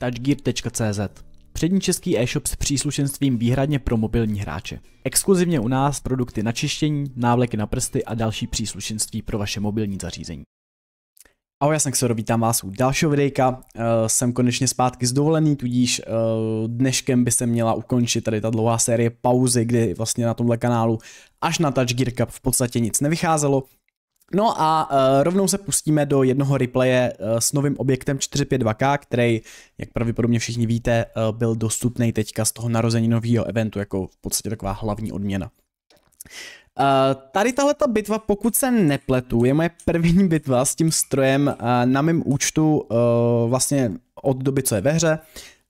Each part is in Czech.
touchgear.cz Přední český e-shop s příslušenstvím výhradně pro mobilní hráče. Exkluzivně u nás produkty na čištění, návleky na prsty a další příslušenství pro vaše mobilní zařízení. Ahoj, já jsem Xero, vítám vás u dalšího videjka. Eh, jsem konečně zpátky zdovolený, tudíž eh, dneškem by se měla ukončit tady ta dlouhá série pauzy, kdy vlastně na tomhle kanálu až na Touch Gear Cup v podstatě nic nevycházelo. No a uh, rovnou se pustíme do jednoho replaye uh, s novým objektem 452K, který, jak pravděpodobně všichni víte, uh, byl dostupný teďka z toho narození nového eventu, jako v podstatě taková hlavní odměna. Uh, tady tahle ta bitva, pokud se nepletu, je moje první bitva s tím strojem uh, na mém účtu uh, vlastně od doby, co je ve hře.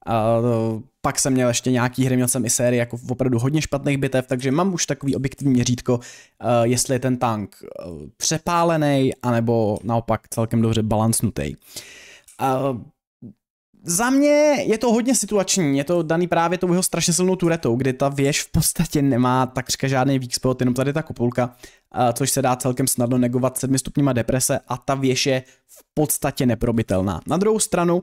A no, pak jsem měl ještě nějaký hry, měl jsem i série jako opravdu hodně špatných bitev, takže mám už takový objektivní měřítko, eh, jestli je ten tank eh, přepálený, anebo naopak celkem dobře balancnutý. A za mě je to hodně situační, je to daný právě tou jeho strašně silnou turetou, kdy ta věž v podstatě nemá takřka žádný weak spot, jenom tady ta kopulka, eh, což se dá celkem snadno negovat sedmistupníma deprese a ta věž je v podstatě neprobitelná. Na druhou stranu,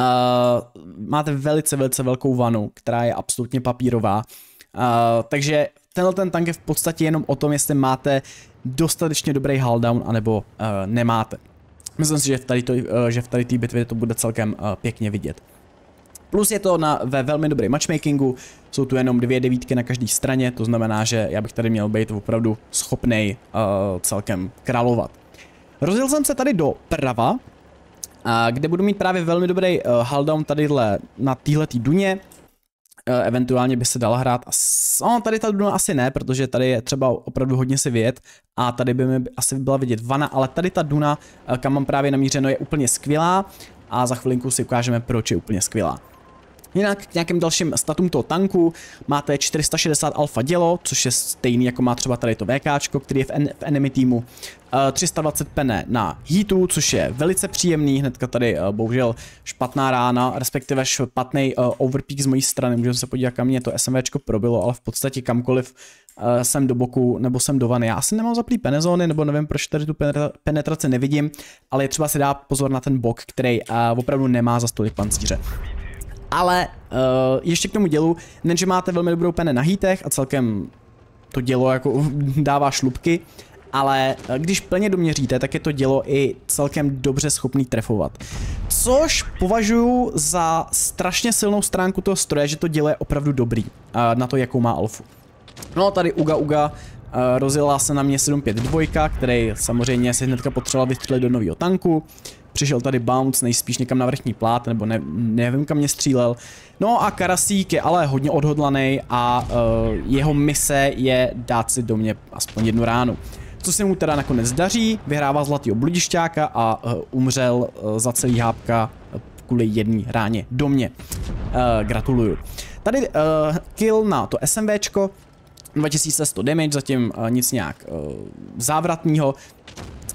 Uh, máte velice, velice velkou vanu, která je absolutně papírová. Uh, takže tenhle ten tank je v podstatě jenom o tom, jestli máte dostatečně dobrý down anebo uh, nemáte. Myslím si, že v tady, to, uh, že v tady té bitvě to bude celkem uh, pěkně vidět. Plus je to na, ve velmi dobré matchmakingu, jsou tu jenom dvě devítky na každé straně, to znamená, že já bych tady měl být opravdu schopnej uh, celkem královat. Rozjel jsem se tady do prava, kde budu mít právě velmi dobrý uh, eh, haldown tadyhle na téhletý duně. Uh, eventuálně by se dala hrát, no, tady ta duna asi ne, protože tady je třeba opravdu hodně si vědět. a tady by mi asi byla vidět vana, ale tady ta duna, uh, kam mám právě namířeno, je úplně skvělá a za chvilinku si ukážeme, proč je úplně skvělá. Jinak k nějakým dalším statům toho tanku máte 460 alfa dělo, což je stejný jako má třeba tady to VK, který je v, en v enemy týmu. E, eh, 320 pene na heatu, což je velice příjemný, hnedka tady e, bohužel špatná rána, respektive špatný e, eh, overpeak z mojí strany, můžeme se podívat kam mě to SMVčko probilo, ale v podstatě kamkoliv jsem do boku nebo jsem do vany. Já asi nemám zaplý penezóny, nebo nevím, proč tady tu penetraci nevidím, ale je třeba si dá pozor na ten bok, který opravdu nemá za stolik pancíře. Ale uh, ještě k tomu dělu, nejenže máte velmi dobrou pene na hítech a celkem to dělo jako dává šlubky, ale eh, když plně doměříte, tak je to dělo i celkem dobře schopný trefovat. Což považuji za strašně silnou stránku toho stroje, že to dělo je opravdu dobrý uh, na to, jakou má alfu. No tady Uga Uga Uh, rozjela se na mě 752, který samozřejmě se hnedka potřeboval vystřelit do nového tanku přišel tady bounce, nejspíš někam na vrchní plát, nebo ne, nevím kam mě střílel. No a Karasík je ale hodně odhodlaný a uh, jeho mise je dát si do mě aspoň jednu ránu. Co se mu teda nakonec daří, vyhrává zlatý obludišťáka a uh, umřel uh, za celý hápka kvůli jedné ráně do mě. Uh, gratuluju. Tady uh, kill na to SMVčko, 2100 damage, zatím uh, nic nějak uh, závratního.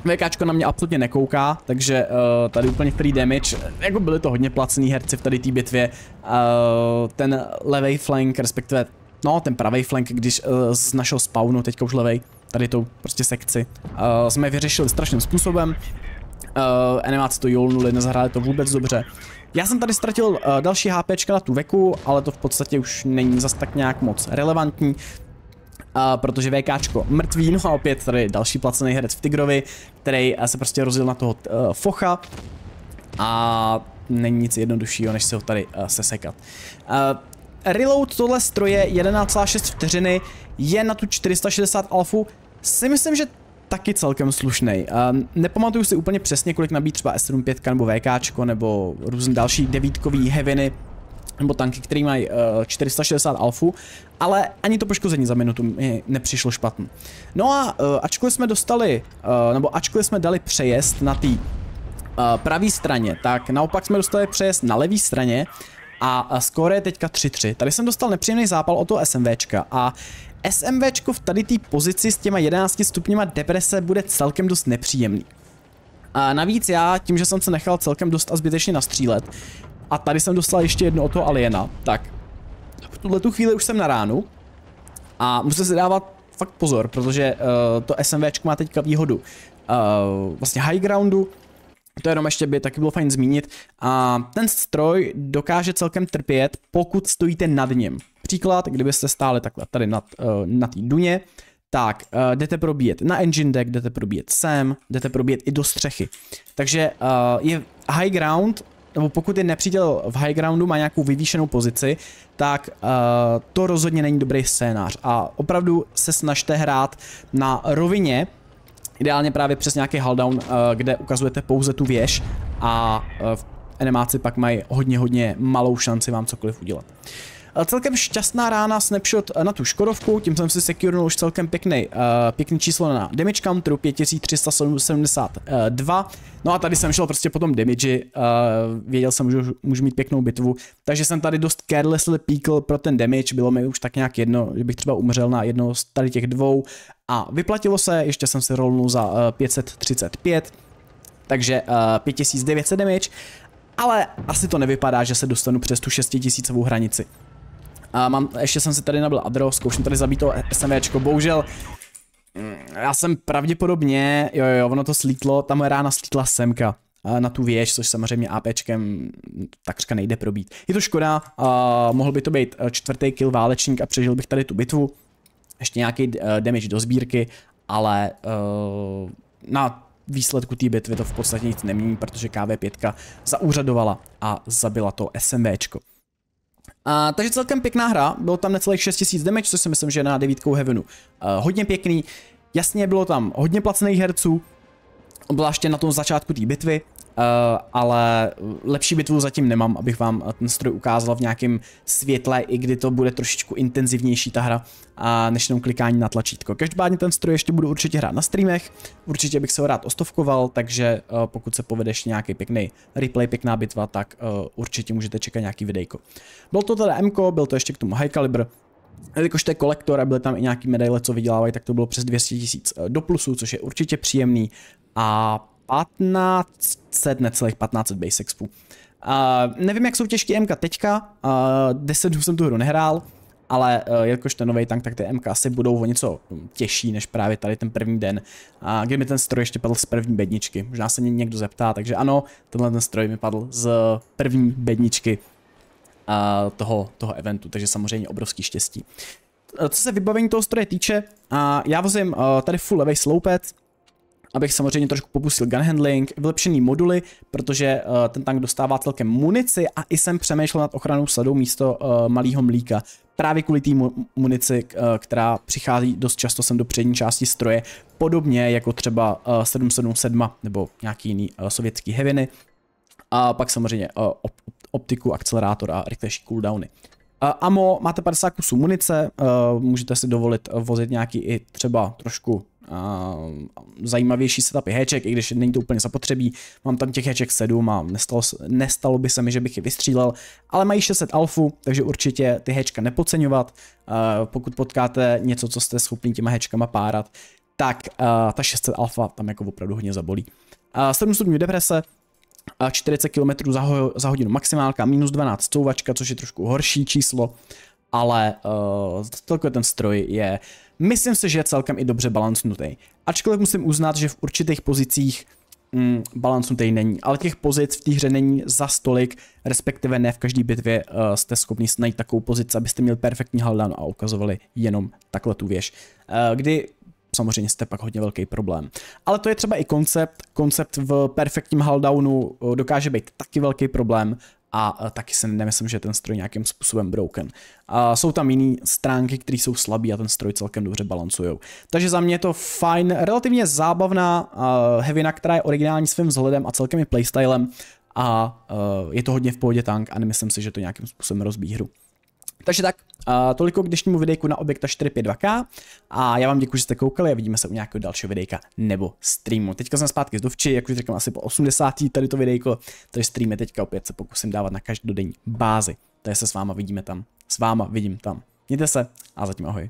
VKčko na mě absolutně nekouká, takže uh, tady úplně free damage, jako byly to hodně placený herci v tady té bitvě, uh, ten levej flank, respektive no ten pravý flank, když uh, z našeho spawnu, teďka už levej, tady tou prostě sekci, uh, jsme vyřešili strašným způsobem, uh, animace to jolnuli, nezahráli to vůbec dobře. Já jsem tady ztratil uh, další HPčka na tu veku, ale to v podstatě už není zas tak nějak moc relevantní a protože VKčko mrtvý, no a opět tady další placený herec v Tigrovi, který eh, se prostě rozil na toho uh, focha a není nic jednoduššího, než se ho tady uh, sesekat. Uh, reload tohle stroje 11,6 vteřiny je na tu 460 alfu si myslím, že taky celkem slušný. Um, nepamatuju si úplně přesně, kolik nabíjí třeba S75 nebo VK nebo různé další devítkový heviny, nebo tanky, který mají uh, 460 alfu, ale ani to poškození za minutu mi nepřišlo špatný. No a uh, ačkoliv jsme dostali, uh, nebo ačkoliv jsme dali přejezd na té uh, pravé straně, tak naopak jsme dostali přejezd na levé straně a skóre je teďka 3-3. Tady jsem dostal nepříjemný zápal o to SMVčka a SMVčko v tady té pozici s těma 11 stupněma deprese bude celkem dost nepříjemný. A navíc já, tím, že jsem se nechal celkem dost a zbytečně nastřílet, a tady jsem dostal ještě jedno od toho aliena. Tak, v tuhle tu chvíli už jsem na ránu. A musím si dávat fakt pozor, protože uh, to SMVčko má teďka výhodu. Uh, vlastně high groundu, to jenom ještě by taky bylo fajn zmínit. A ten stroj dokáže celkem trpět, pokud stojíte nad ním. Příklad, kdybyste stáli takhle tady nad, uh, na té duně, tak uh, jdete probíjet na engine deck, jdete probíjet sem, jdete probíjet i do střechy. Takže uh, je high ground nebo pokud je nepřítel v high groundu, má nějakou vyvýšenou pozici, tak uh, to rozhodně není dobrý scénář. A opravdu se snažte hrát na rovině, ideálně právě přes nějaký haldown, uh, eh, kde ukazujete pouze tu věž a uh, eh, enemáci pak mají hodně, hodně malou šanci vám cokoliv udělat. Uh, Eh, celkem šťastná rána snapshot eh, na tu Škodovku, tím jsem si securenul už celkem pěkný, uh, eh, pěkný číslo na damage counteru 5372. No a tady jsem šel prostě po tom damage, uh, věděl jsem, že můžu mít pěknou bitvu, takže jsem tady dost carelessly píkl pro ten damage, bylo mi už tak nějak jedno, že bych třeba umřel na jedno z tady těch dvou a vyplatilo se, ještě jsem si rolnul za uh, 535, takže uh, 5900 damage ale asi to nevypadá, že se dostanu přes tu 6000 hranici. A mám, ještě jsem si tady nabil Adro, zkouším tady zabít to SMVčko, bohužel mm, já jsem pravděpodobně, jo jo, ono to slítlo, tam rána slítla semka na tu věž, což samozřejmě APčkem takřka nejde probít. Je to škoda, uh, mohl by to být e, čtvrtý kill válečník a přežil bych tady tu bitvu. Ještě nějaký e, damage do sbírky, ale uh, na výsledku té bitvy to v podstatě nic nemění, protože KV5 zaúřadovala a zabila to SMBčko. A, takže celkem pěkná hra, bylo tam necelých 6000 damage, což si myslím, že je na devítkou Heavenu a, e, hodně pěkný. Jasně, bylo tam hodně placených herců, obzvláště na tom začátku té bitvy, Eh, ale lepší bitvu zatím nemám, abych vám ten stroj ukázal v nějakém světle, i kdy to bude trošičku intenzivnější ta hra, a než jenom klikání na tlačítko. Každopádně ten stroj ještě budu určitě hrát na streamech, určitě bych se ho rád ostovkoval, takže eh, pokud se povedeš nějaký pěkný replay, pěkná bitva, tak eh, určitě můžete čekat nějaký videjko. Byl to teda MK, byl to ještě k tomu High Caliber, Jelikož to je kolektor a byly tam i nějaký medaile, co vydělávají, tak to bylo přes 200 tisíc do plusu, což je určitě příjemný. A 1500, necelých 1500 base spů. Uh, nevím, jak jsou těžký MK teďka, uh, 10 dnů jsem tu hru nehrál, ale uh, jelikož ten nový tank, tak ty MK asi budou o něco těžší než právě tady ten první den, uh, kdy mi ten stroj ještě padl z první bedničky. Možná se mě někdo zeptá, takže ano, tenhle ten stroj mi padl z první bedničky uh, toho, toho eventu, takže samozřejmě obrovský štěstí. E, co se vybavení toho stroje týče, uh, já vozím uh, tady full levý sloupec, abych samozřejmě trošku popustil gun handling, vylepšený moduly, protože uh, ten tank dostává celkem munici a i jsem přemýšlel nad ochranou sadou místo uh, malého mlíka. Právě kvůli té munici, uh, která přichází dost často sem do přední části stroje, podobně jako třeba uh, 777 nebo nějaký jiný uh, sovětský heviny. A pak samozřejmě uh, op optiku, akcelerátor a rychlejší cooldowny. Uh, AMO, máte 50 kusů munice, uh, můžete si dovolit vozit nějaký i třeba trošku zajímavější setupy heček, i když není to úplně zapotřebí. Mám tam těch heček 7 a nestalo, nestalo by se mi, že bych je vystřílel, ale mají 600 alfu, takže určitě ty hečka nepodceňovat. Pokud potkáte něco, co jste schopni těma hečkama párat, tak ta 600 alfa tam jako opravdu hodně zabolí. 7 stupňů deprese, 40 km za, ho, za hodinu maximálka, minus 12 couvačka, což je trošku horší číslo ale uh, eh, celkově ten stroj je, myslím si, že je celkem i dobře balancnutý. Ačkoliv musím uznat, že v určitých pozicích mm, balancnutý není, ale těch pozic v té hře není za stolik, respektive ne v každé bitvě uh, jste schopni najít takovou pozici, abyste měli perfektní haldan a ukazovali jenom takhle tu věž. Uh, kdy samozřejmě jste pak hodně velký problém. Ale to je třeba i koncept. Koncept v perfektním haldownu dokáže být taky velký problém a e, taky si nemyslím, že ten stroj nějakým způsobem broken. A jsou tam jiné stránky, které jsou slabé a ten stroj celkem dobře balancují. Takže za mě je to fajn, relativně zábavná uh, hevina, která je originální svým vzhledem a celkem i playstylem a uh, je to hodně v pohodě tank a nemyslím si, že to nějakým způsobem rozbíhru. hru. Takže tak, uh, toliko k dnešnímu videjku na objekta 452K a já vám děkuji, že jste koukali a vidíme se u nějakého dalšího videjka nebo streamu. Teďka jsem zpátky z Dovči, jak už říkám, asi po 80. tady to videjko, takže streamy teďka opět se pokusím dávat na každodenní bázi. je se s váma vidíme tam, s váma vidím tam. Mějte se a zatím ahoj.